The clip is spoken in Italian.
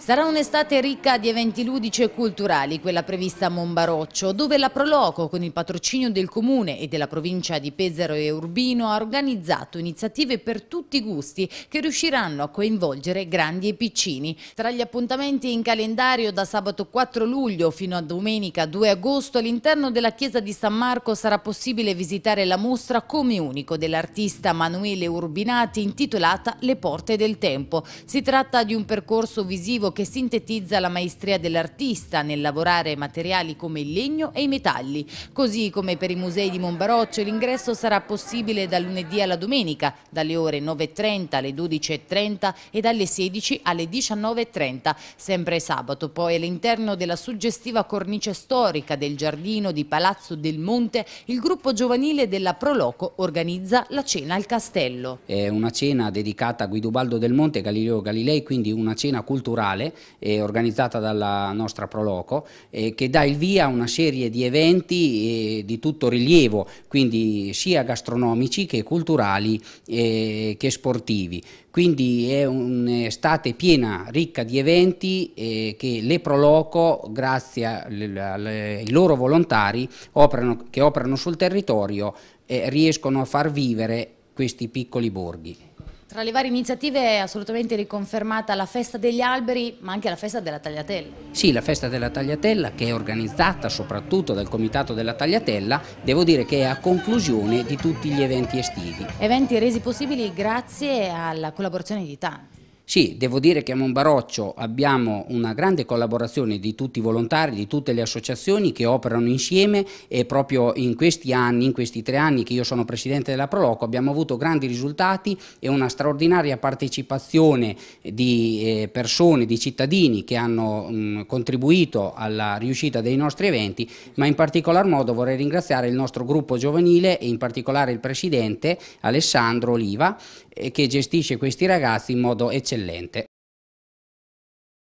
Sarà un'estate ricca di eventi ludici e culturali, quella prevista a Monbaroccio, dove la Proloco, con il patrocinio del Comune e della provincia di Pesaro e Urbino, ha organizzato iniziative per tutti i gusti che riusciranno a coinvolgere grandi e piccini. Tra gli appuntamenti in calendario da sabato 4 luglio fino a domenica 2 agosto, all'interno della chiesa di San Marco sarà possibile visitare la mostra Come Unico dell'artista Manuele Urbinati intitolata Le Porte del Tempo. Si tratta di un percorso visivo motivo che sintetizza la maestria dell'artista nel lavorare materiali come il legno e i metalli. Così come per i musei di Monbaroccio l'ingresso sarà possibile da lunedì alla domenica, dalle ore 9.30 alle 12.30 e dalle 16 alle 19.30, sempre sabato poi all'interno della suggestiva cornice storica del giardino di Palazzo del Monte, il gruppo giovanile della Proloco organizza la cena al castello. È una cena dedicata a Guidobaldo del Monte e Galileo Galilei, quindi una cena culturale culturale eh, organizzata dalla nostra Proloco eh, che dà il via a una serie di eventi eh, di tutto rilievo, quindi sia gastronomici che culturali eh, che sportivi. Quindi è un'estate piena, ricca di eventi eh, che le Proloco, grazie ai loro volontari operano, che operano sul territorio, riescono a far vivere questi piccoli borghi. Tra le varie iniziative è assolutamente riconfermata la festa degli alberi, ma anche la festa della tagliatella. Sì, la festa della tagliatella che è organizzata soprattutto dal comitato della tagliatella, devo dire che è a conclusione di tutti gli eventi estivi. Eventi resi possibili grazie alla collaborazione di tanti. Sì, devo dire che a Monbaroccio abbiamo una grande collaborazione di tutti i volontari, di tutte le associazioni che operano insieme e proprio in questi anni, in questi tre anni che io sono presidente della Proloco, abbiamo avuto grandi risultati e una straordinaria partecipazione di eh, persone, di cittadini che hanno mm, contribuito alla riuscita dei nostri eventi, ma in particolar modo vorrei ringraziare il nostro gruppo giovanile e in particolare il presidente Alessandro Oliva eh, che gestisce questi ragazzi in modo eccellente eccellente